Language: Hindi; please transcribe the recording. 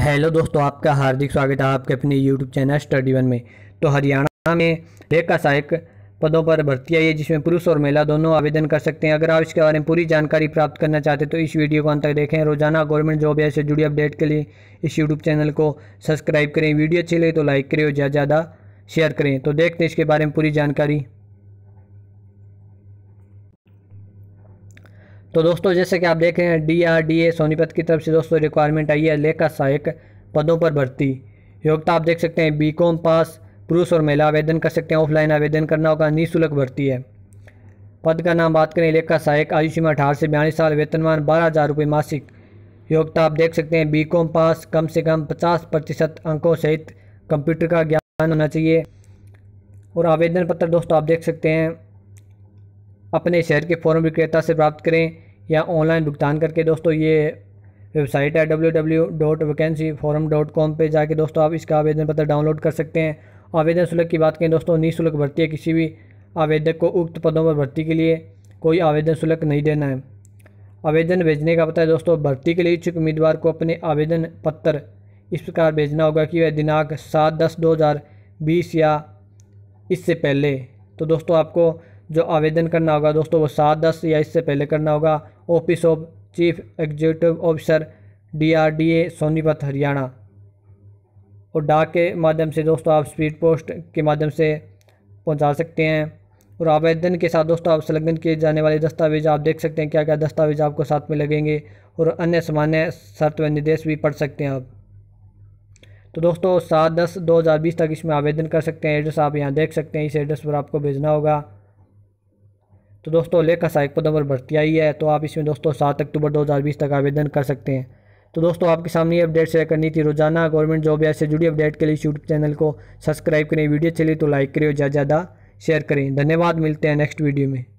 हेलो दोस्तों आपका हार्दिक स्वागत है आपके अपने यूट्यूब चैनल स्टडी वन में तो हरियाणा में लेखा सहायक पदों पर भर्ती आई है जिसमें पुरुष और महिला दोनों आवेदन कर सकते हैं अगर आप इसके बारे में पूरी जानकारी प्राप्त करना चाहते हैं तो इस वीडियो को अंत तक देखें रोजाना गवर्नमेंट जॉब या जुड़ी अपडेट के लिए इस यूट्यूब चैनल को सब्सक्राइब करें वीडियो अच्छी लगे तो लाइक करें और ज़्यादा ज़्यादा शेयर करें तो देखते हैं इसके बारे में पूरी जानकारी तो दोस्तों जैसे कि आप देख रहे हैं D R D A Sonipat की तरफ से दोस्तों रिक्वायरमेंट आई है लेखा सहायक पदों पर भर्ती योग्यता आप देख सकते हैं बी कॉम पास पुरुष और महिला आवेदन कर सकते हैं ऑफलाइन आवेदन करना होगा निःशुल्क भर्ती है पद का नाम बात करें लेखा सहायक आयु सीमा अठारह से बयालीस साल वेतनमान बारह हज़ार रुपये मासिक योग्यता आप देख सकते हैं बी कॉम पास कम से कम पचास प्रतिशत अंकों सहित कंप्यूटर का ज्ञान होना चाहिए और आवेदन पत्र दोस्तों आप देख सकते हैं अपने शहर के फ़ौर विक्रेता से प्राप्त करें या ऑनलाइन भुगतान करके दोस्तों ये वेबसाइट है W W dot vacancy forum dot com पर जाके दोस्तों आप इसका आवेदन पत्र डाउनलोड कर सकते हैं आवेदन शुल्क की बात करें दोस्तों निःशुल्क भर्ती है किसी भी आवेदक को उक्त पदों पर भर्ती के लिए कोई आवेदन शुल्क नहीं देना है आवेदन भेजने का पता है दोस्तों भर्ती के लिए इच्छुक उम्मीदवार को अपने आवेदन पत्र इस प्रकार भेजना होगा कि वह दिनांक सात दस दो हज़ार बीस या इससे पहले तो दोस्तों आपको जो आवेदन करना होगा दोस्तों वो सात दस या इससे पहले करना होगा office of chief executive officer DRDA Sonipat Haryana और डाक के माध्यम से दोस्तों आप स्पीड पोस्ट के माध्यम से पहुंचा सकते हैं और आवेदन के साथ दोस्तों आप संलग्न किए जाने वाले दस्तावेज आप देख सकते हैं क्या क्या दस्तावेज आपको साथ में लगेंगे और अन्य सामान्य शर्त व निर्देश भी पढ़ सकते हैं आप तो दोस्तों सात दस दो हज़ार बीस तक इसमें आवेदन कर सकते हैं एड्रेस आप यहाँ देख सकते हैं इस एड्रेस पर आपको भेजना होगा तो दोस्तों लेख का सहायक पद पर भर्ती आई है तो आप इसमें दोस्तों सात अक्टूबर दो तक आवेदन कर सकते हैं तो दोस्तों आपके सामने ये अपडेट शेयर करनी थी रोजाना गवर्नमेंट जॉब या से जुड़ी अपडेट के लिए यूट्यूब चैनल को सब्सक्राइब करें वीडियो चली तो लाइक करें और ज़्यादा ज़्यादा शेयर करें धन्यवाद मिलते हैं नेक्स्ट वीडियो में